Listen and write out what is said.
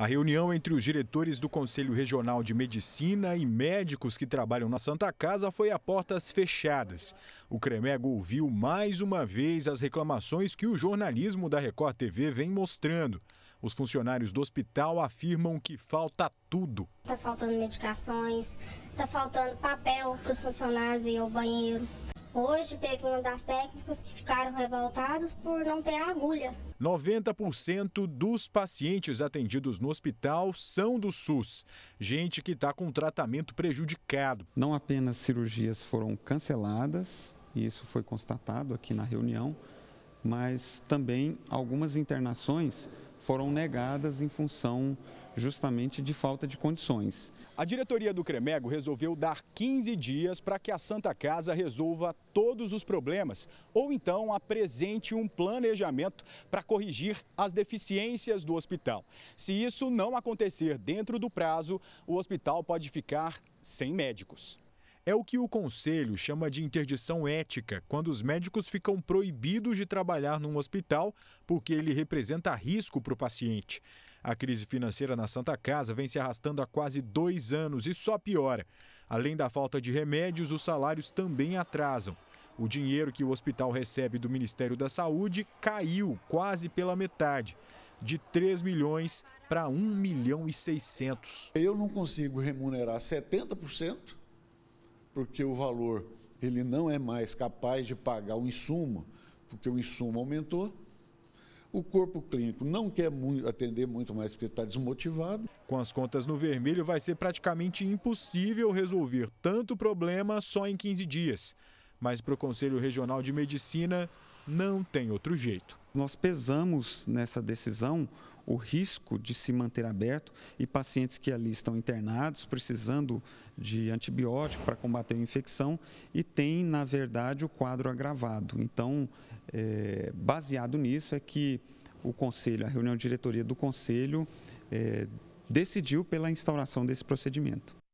A reunião entre os diretores do Conselho Regional de Medicina e médicos que trabalham na Santa Casa foi a portas fechadas. O Cremego ouviu mais uma vez as reclamações que o jornalismo da Record TV vem mostrando. Os funcionários do hospital afirmam que falta tudo. Está faltando medicações, está faltando papel para os funcionários ir ao banheiro, Hoje teve uma das técnicas que ficaram revoltadas por não ter agulha. 90% dos pacientes atendidos no hospital são do SUS, gente que está com tratamento prejudicado. Não apenas cirurgias foram canceladas, e isso foi constatado aqui na reunião, mas também algumas internações foram negadas em função justamente de falta de condições. A diretoria do Cremego resolveu dar 15 dias para que a Santa Casa resolva todos os problemas ou então apresente um planejamento para corrigir as deficiências do hospital. Se isso não acontecer dentro do prazo, o hospital pode ficar sem médicos. É o que o Conselho chama de interdição ética, quando os médicos ficam proibidos de trabalhar num hospital porque ele representa risco para o paciente. A crise financeira na Santa Casa vem se arrastando há quase dois anos e só piora. Além da falta de remédios, os salários também atrasam. O dinheiro que o hospital recebe do Ministério da Saúde caiu quase pela metade, de 3 milhões para 1 milhão e 600. Eu não consigo remunerar 70% porque o valor ele não é mais capaz de pagar o insumo, porque o insumo aumentou. O corpo clínico não quer muito, atender muito mais porque está desmotivado. Com as contas no vermelho, vai ser praticamente impossível resolver tanto problema só em 15 dias. Mas para o Conselho Regional de Medicina, não tem outro jeito nós pesamos nessa decisão o risco de se manter aberto e pacientes que ali estão internados precisando de antibiótico para combater a infecção e tem, na verdade, o quadro agravado. Então, é, baseado nisso, é que o conselho, a reunião de diretoria do conselho, é, decidiu pela instauração desse procedimento.